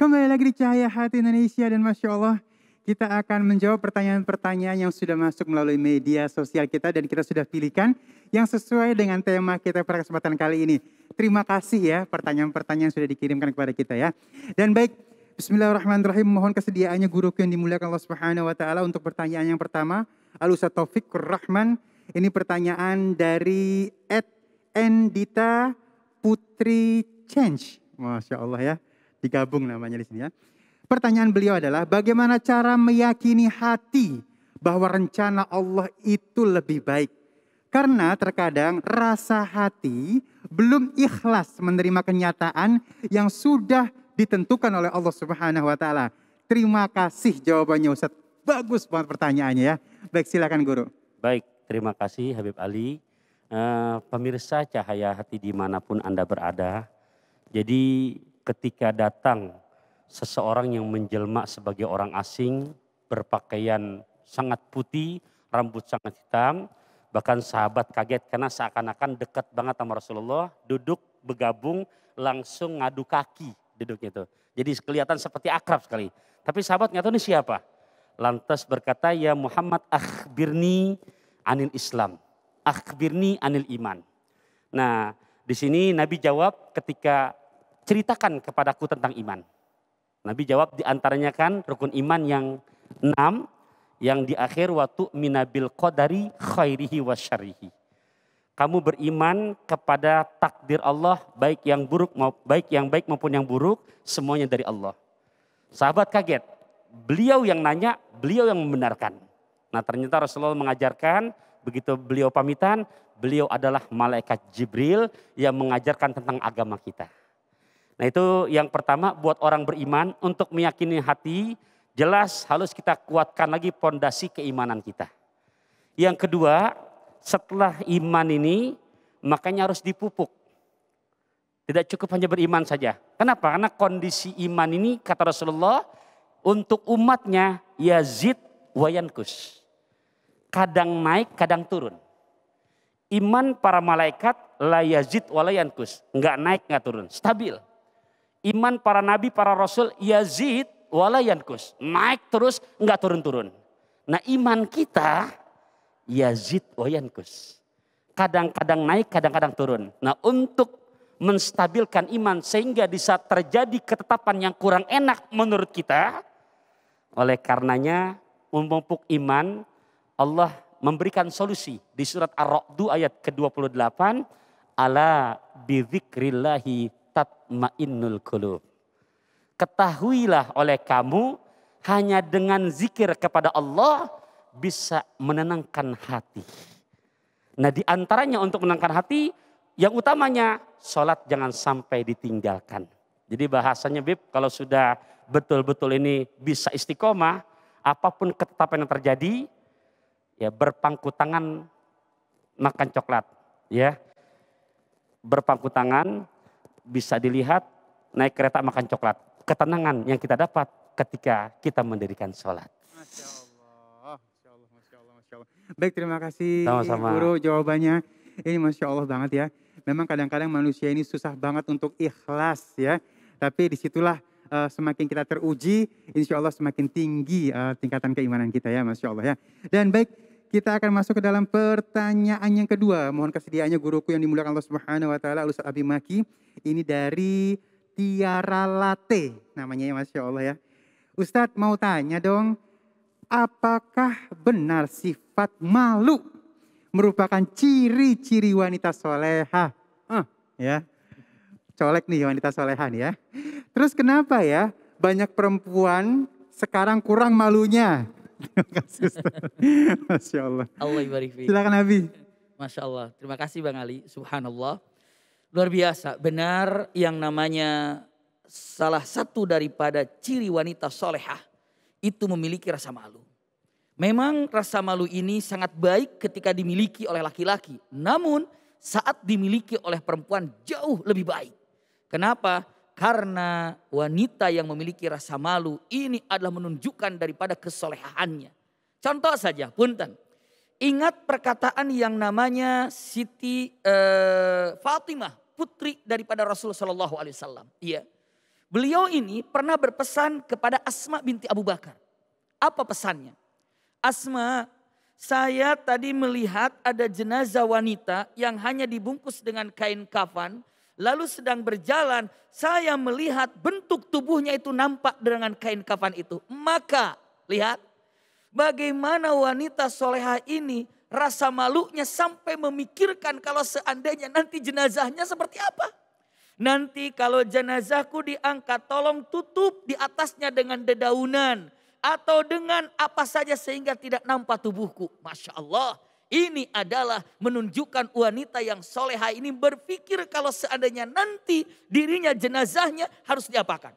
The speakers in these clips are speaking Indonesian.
Kembali lagi di Cahaya Hati Indonesia dan Masya Allah kita akan menjawab pertanyaan-pertanyaan yang sudah masuk melalui media sosial kita dan kita sudah pilihkan yang sesuai dengan tema kita pada kesempatan kali ini. Terima kasih ya pertanyaan-pertanyaan sudah dikirimkan kepada kita ya. Dan baik Bismillahirrahmanirrahim mohon kesediaannya guru yang dimuliakan Allah Subhanahu wa taala untuk pertanyaan yang pertama Al Taufik Rahman ini pertanyaan dari Ed Endita Putri Change. Masya Allah ya digabung namanya di sini ya. Pertanyaan beliau adalah bagaimana cara meyakini hati bahwa rencana Allah itu lebih baik? Karena terkadang rasa hati belum ikhlas menerima kenyataan yang sudah ditentukan oleh Allah Subhanahu wa taala. Terima kasih jawabannya Ustaz. Bagus banget pertanyaannya ya. Baik silakan guru. Baik, terima kasih Habib Ali. Uh, pemirsa cahaya hati dimanapun Anda berada. Jadi ketika datang seseorang yang menjelma sebagai orang asing, berpakaian sangat putih, rambut sangat hitam, bahkan sahabat kaget karena seakan-akan dekat banget sama Rasulullah, duduk begabung langsung ngadu kaki duduknya itu. Jadi kelihatan seperti akrab sekali. Tapi sahabat nggak tahu ini siapa. Lantas berkata, ya Muhammad akhbirni anil Islam. Akhbirni anil iman. Nah, di sini Nabi jawab ketika ceritakan kepadaku tentang iman. Nabi jawab di antaranya kan rukun iman yang enam yang di akhir waktu minabil qadari khairihi wa syarihi. Kamu beriman kepada takdir Allah baik yang buruk baik yang baik maupun yang buruk semuanya dari Allah. Sahabat kaget. Beliau yang nanya, beliau yang membenarkan. Nah, ternyata Rasulullah mengajarkan begitu beliau pamitan, beliau adalah malaikat Jibril yang mengajarkan tentang agama kita. Nah itu yang pertama buat orang beriman untuk meyakini hati jelas harus kita kuatkan lagi pondasi keimanan kita. Yang kedua setelah iman ini makanya harus dipupuk. Tidak cukup hanya beriman saja. Kenapa? Karena kondisi iman ini kata Rasulullah untuk umatnya yazid wayankus. Kadang naik, kadang turun. Iman para malaikat la yazid walayankus. Enggak naik, enggak turun. Stabil iman para nabi, para rasul Yazid walayankus. Naik terus, enggak turun-turun. Nah iman kita Yazid walayankus. Oh, kadang-kadang naik, kadang-kadang turun. Nah untuk menstabilkan iman sehingga di saat terjadi ketetapan yang kurang enak menurut kita oleh karenanya memupuk iman Allah memberikan solusi di surat Ar-Ra'd ayat ke-28 ala bidzikrillahi tatmainnul qulub. Ketahuilah oleh kamu hanya dengan zikir kepada Allah bisa menenangkan hati. Nah di antaranya untuk menenangkan hati yang utamanya sholat jangan sampai ditinggalkan. Jadi bahasanya Bib kalau sudah betul-betul ini bisa istiqomah apapun ketetapan yang terjadi ya berpangku tangan makan coklat ya berpangku tangan bisa dilihat naik kereta makan coklat. Ketenangan yang kita dapat ketika kita mendirikan sholat. Masya Allah, Masya Allah, Masya Allah, Baik, terima kasih Sama-sama. Guru jawabannya. Ini Masya Allah banget ya. Memang kadang-kadang manusia ini susah banget untuk ikhlas ya. Tapi disitulah uh, semakin kita teruji, insya Allah semakin tinggi uh, tingkatan keimanan kita ya, Masya Allah ya. Dan baik, kita akan masuk ke dalam pertanyaan yang kedua. Mohon kesediaannya guruku yang dimuliakan Allah Subhanahu wa taala Ustaz Abi Maki. Ini dari Tiara Latte namanya ya Masya Allah ya. Ustadz mau tanya dong, apakah benar sifat malu merupakan ciri-ciri wanita soleha? Uh, ya, colek nih wanita soleha nih ya. Terus kenapa ya banyak perempuan sekarang kurang malunya? Terima Masya Allah. Allah ibarik Silakan Abi. Masya Allah. Terima kasih Bang Ali. Subhanallah. Luar biasa. Benar yang namanya salah satu daripada ciri wanita solehah itu memiliki rasa malu. Memang rasa malu ini sangat baik ketika dimiliki oleh laki-laki. Namun saat dimiliki oleh perempuan jauh lebih baik. Kenapa? Karena wanita yang memiliki rasa malu ini adalah menunjukkan daripada kesolehannya. Contoh saja, punten. Ingat perkataan yang namanya Siti eh, Fatimah, putri daripada Rasulullah Shallallahu Alaihi Wasallam. Iya, beliau ini pernah berpesan kepada Asma binti Abu Bakar. Apa pesannya? Asma, saya tadi melihat ada jenazah wanita yang hanya dibungkus dengan kain kafan lalu sedang berjalan, saya melihat bentuk tubuhnya itu nampak dengan kain kafan itu. Maka, lihat bagaimana wanita soleha ini rasa malunya sampai memikirkan kalau seandainya nanti jenazahnya seperti apa. Nanti kalau jenazahku diangkat tolong tutup di atasnya dengan dedaunan. Atau dengan apa saja sehingga tidak nampak tubuhku. Masya Allah ini adalah menunjukkan wanita yang soleha ini berpikir kalau seandainya nanti dirinya jenazahnya harus diapakan.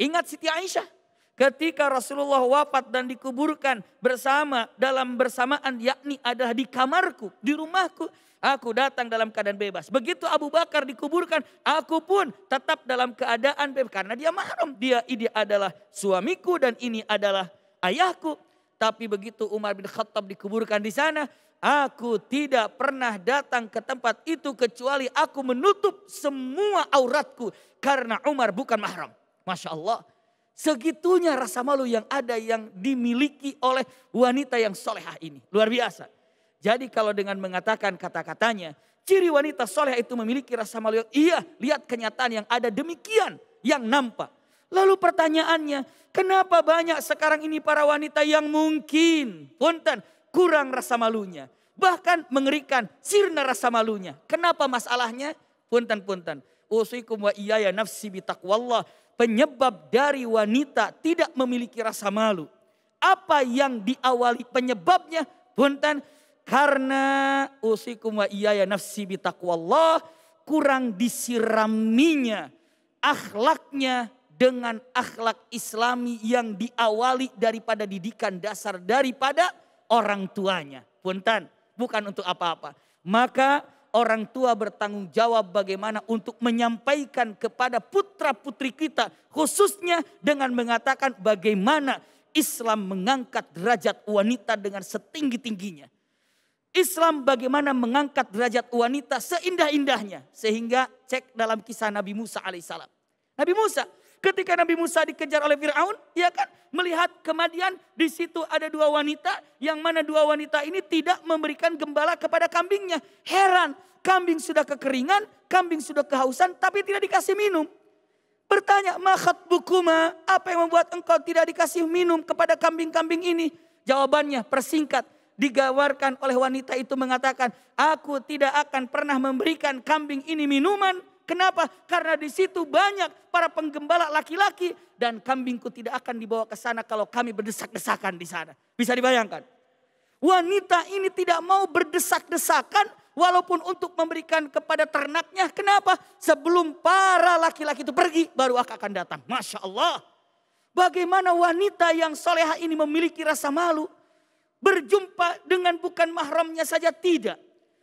Ingat Siti Aisyah ketika Rasulullah wafat dan dikuburkan bersama dalam bersamaan yakni adalah di kamarku, di rumahku. Aku datang dalam keadaan bebas. Begitu Abu Bakar dikuburkan, aku pun tetap dalam keadaan bebas. Karena dia mahram, dia ini adalah suamiku dan ini adalah ayahku tapi begitu Umar bin Khattab dikuburkan di sana, aku tidak pernah datang ke tempat itu kecuali aku menutup semua auratku karena Umar bukan mahram. Masya Allah. Segitunya rasa malu yang ada yang dimiliki oleh wanita yang solehah ini. Luar biasa. Jadi kalau dengan mengatakan kata-katanya, ciri wanita solehah itu memiliki rasa malu iya, lihat kenyataan yang ada demikian yang nampak. Lalu pertanyaannya, kenapa banyak sekarang ini para wanita yang mungkin, punten, kurang rasa malunya. Bahkan mengerikan, sirna rasa malunya. Kenapa masalahnya? Punten, punten. Usikum wa iyaya nafsi bitakwallah. Penyebab dari wanita tidak memiliki rasa malu. Apa yang diawali penyebabnya? Punten, karena usikum wa iyaya nafsi bitakwallah. Kurang disiraminya akhlaknya dengan akhlak islami yang diawali daripada didikan dasar daripada orang tuanya. Puntan, bukan untuk apa-apa. Maka orang tua bertanggung jawab bagaimana untuk menyampaikan kepada putra-putri kita khususnya dengan mengatakan bagaimana Islam mengangkat derajat wanita dengan setinggi-tingginya. Islam bagaimana mengangkat derajat wanita seindah-indahnya. Sehingga cek dalam kisah Nabi Musa alaihissalam. Nabi Musa Ketika Nabi Musa dikejar oleh Firaun, ya kan melihat kemadian di situ ada dua wanita yang mana dua wanita ini tidak memberikan gembala kepada kambingnya. Heran, kambing sudah kekeringan, kambing sudah kehausan tapi tidak dikasih minum. Bertanya, "Mahat bukuma, apa yang membuat engkau tidak dikasih minum kepada kambing-kambing ini?" Jawabannya persingkat, digawarkan oleh wanita itu mengatakan, "Aku tidak akan pernah memberikan kambing ini minuman Kenapa? Karena di situ banyak para penggembala laki-laki dan kambingku tidak akan dibawa ke sana kalau kami berdesak-desakan di sana. Bisa dibayangkan? Wanita ini tidak mau berdesak-desakan walaupun untuk memberikan kepada ternaknya. Kenapa? Sebelum para laki-laki itu pergi baru akan datang. Masya Allah. Bagaimana wanita yang soleha ini memiliki rasa malu. Berjumpa dengan bukan mahramnya saja tidak.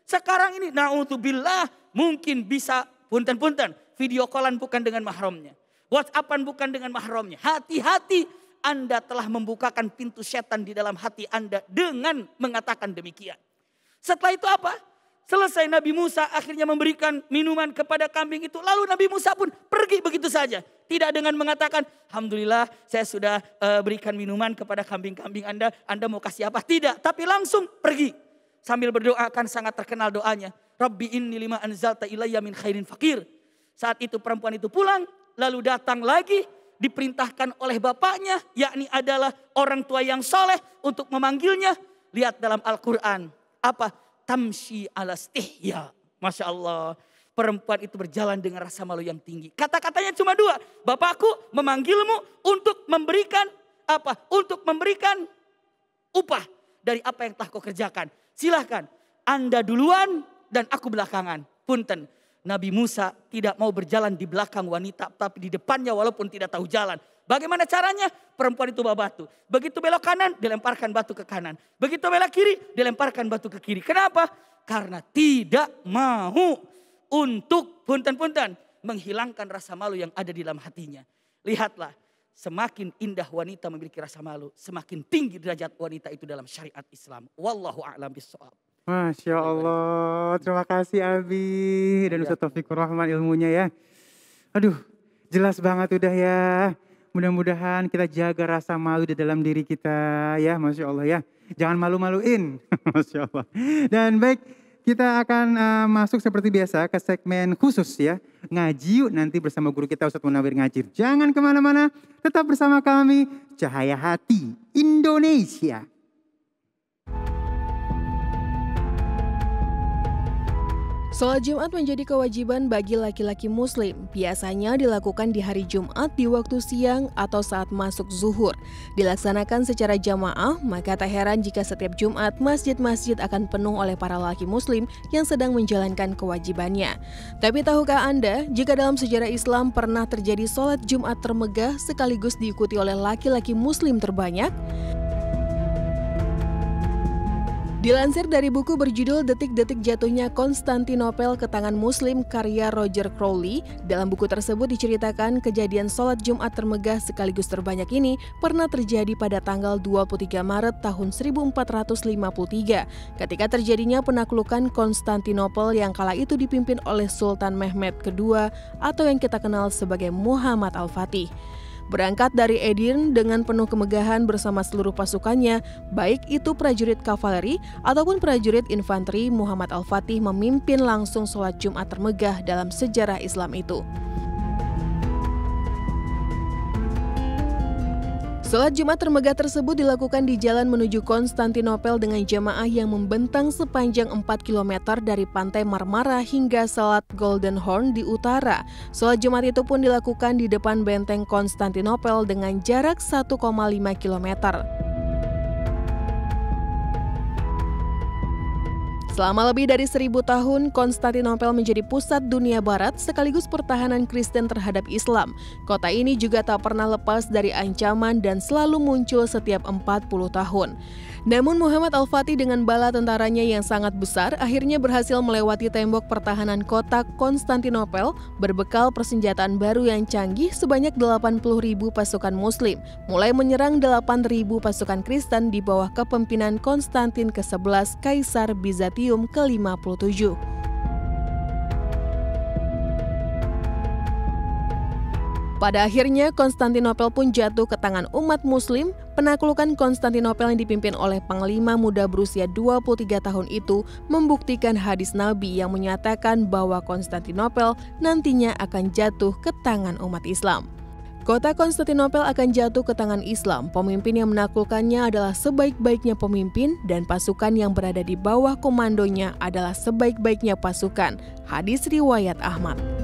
Sekarang ini na'udzubillah mungkin bisa Punten-punten, video callan bukan dengan mahramnya. Whatsappan bukan dengan mahramnya. Hati-hati Anda telah membukakan pintu setan di dalam hati Anda dengan mengatakan demikian. Setelah itu apa? Selesai Nabi Musa akhirnya memberikan minuman kepada kambing itu. Lalu Nabi Musa pun pergi begitu saja. Tidak dengan mengatakan, Alhamdulillah saya sudah eh, berikan minuman kepada kambing-kambing Anda. Anda mau kasih apa? Tidak, tapi langsung pergi. Sambil berdoa kan sangat terkenal doanya. Rabbi inni lima anzalta ilayya min khairin fakir. Saat itu perempuan itu pulang, lalu datang lagi diperintahkan oleh bapaknya, yakni adalah orang tua yang soleh untuk memanggilnya. Lihat dalam Al-Quran, apa? tamsi ala stihya. Masya Allah, perempuan itu berjalan dengan rasa malu yang tinggi. Kata-katanya cuma dua, bapakku memanggilmu untuk memberikan apa? Untuk memberikan upah dari apa yang telah kau kerjakan. Silahkan, Anda duluan dan aku belakangan. Punten, Nabi Musa tidak mau berjalan di belakang wanita tapi di depannya walaupun tidak tahu jalan. Bagaimana caranya? Perempuan itu bawa batu. Begitu belok kanan, dilemparkan batu ke kanan. Begitu belok kiri, dilemparkan batu ke kiri. Kenapa? Karena tidak mau untuk punten-punten menghilangkan rasa malu yang ada di dalam hatinya. Lihatlah, semakin indah wanita memiliki rasa malu, semakin tinggi derajat wanita itu dalam syariat Islam. Wallahu a'lam bishawab. Masya iya, Allah, terima kasih Abi dan iya. Ustaz Taufikur Rahman ilmunya ya. Aduh, jelas banget udah ya. Mudah-mudahan kita jaga rasa malu di dalam diri kita ya, Masya Allah ya. Jangan malu-maluin, Masya Allah. Dan baik, kita akan uh, masuk seperti biasa ke segmen khusus ya. Ngaji yuk nanti bersama guru kita Ustadz Munawir Ngajir. Jangan kemana-mana, tetap bersama kami Cahaya Hati Indonesia. Sholat Jumat menjadi kewajiban bagi laki-laki Muslim. Biasanya dilakukan di hari Jumat di waktu siang atau saat masuk zuhur. Dilaksanakan secara jamaah, maka tak heran jika setiap Jumat masjid-masjid akan penuh oleh para laki Muslim yang sedang menjalankan kewajibannya. Tapi tahukah Anda, jika dalam sejarah Islam pernah terjadi sholat Jumat termegah sekaligus diikuti oleh laki-laki Muslim terbanyak? Dilansir dari buku berjudul Detik-detik jatuhnya Konstantinopel ke tangan Muslim karya Roger Crowley, dalam buku tersebut diceritakan kejadian sholat Jumat termegah sekaligus terbanyak ini pernah terjadi pada tanggal 23 Maret tahun 1453 ketika terjadinya penaklukan Konstantinopel yang kala itu dipimpin oleh Sultan Mehmed II atau yang kita kenal sebagai Muhammad Al-Fatih. Berangkat dari Edirne dengan penuh kemegahan bersama seluruh pasukannya, baik itu prajurit kavaleri ataupun prajurit infanteri, Muhammad Al-Fatih memimpin langsung sholat Jumat termegah dalam sejarah Islam itu. Salat Jumat termegah tersebut dilakukan di jalan menuju Konstantinopel dengan jemaah yang membentang sepanjang 4 km dari pantai Marmara hingga Salat Golden Horn di utara. Salat Jumat itu pun dilakukan di depan benteng Konstantinopel dengan jarak 1,5 kilometer. Selama lebih dari seribu tahun, Konstantinopel menjadi pusat dunia barat sekaligus pertahanan Kristen terhadap Islam. Kota ini juga tak pernah lepas dari ancaman dan selalu muncul setiap 40 tahun. Namun Muhammad Al-Fatih dengan bala tentaranya yang sangat besar akhirnya berhasil melewati tembok pertahanan kota Konstantinopel berbekal persenjataan baru yang canggih sebanyak ribu pasukan muslim, mulai menyerang ribu pasukan Kristen di bawah kepemimpinan Konstantin ke-11 Kaisar Bizantium ke-57. Pada akhirnya, Konstantinopel pun jatuh ke tangan umat muslim. Penaklukan Konstantinopel yang dipimpin oleh panglima muda berusia 23 tahun itu membuktikan hadis Nabi yang menyatakan bahwa Konstantinopel nantinya akan jatuh ke tangan umat Islam. Kota Konstantinopel akan jatuh ke tangan Islam. Pemimpin yang menaklukkannya adalah sebaik-baiknya pemimpin dan pasukan yang berada di bawah komandonya adalah sebaik-baiknya pasukan. Hadis riwayat Ahmad.